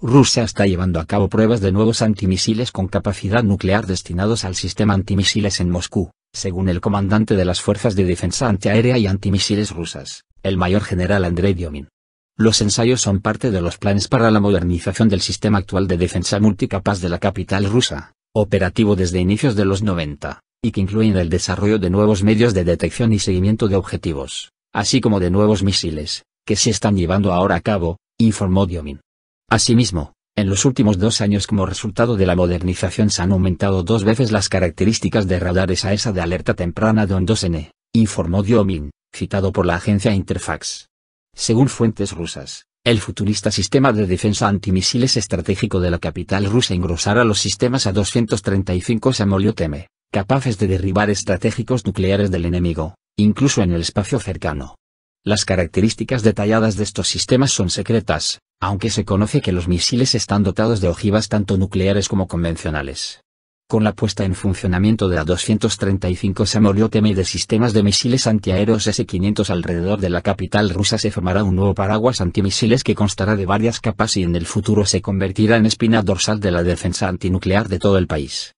Rusia está llevando a cabo pruebas de nuevos antimisiles con capacidad nuclear destinados al sistema antimisiles en Moscú, según el comandante de las Fuerzas de Defensa Antiaérea y Antimisiles rusas, el mayor general Andrei Diomin. Los ensayos son parte de los planes para la modernización del sistema actual de defensa multicapaz de la capital rusa, operativo desde inicios de los 90, y que incluyen el desarrollo de nuevos medios de detección y seguimiento de objetivos, así como de nuevos misiles, que se están llevando ahora a cabo, informó Diomin. Asimismo, en los últimos dos años como resultado de la modernización se han aumentado dos veces las características de radares a esa de alerta temprana de 2N, informó Diomin, citado por la agencia Interfax. Según fuentes rusas, el futurista sistema de defensa antimisiles estratégico de la capital rusa engrosará los sistemas a 235 samolyot capaces de derribar estratégicos nucleares del enemigo, incluso en el espacio cercano. Las características detalladas de estos sistemas son secretas, aunque se conoce que los misiles están dotados de ojivas tanto nucleares como convencionales. Con la puesta en funcionamiento de la 235 Samolyot de sistemas de misiles antiaéreos S-500 alrededor de la capital rusa se formará un nuevo paraguas antimisiles que constará de varias capas y en el futuro se convertirá en espina dorsal de la defensa antinuclear de todo el país.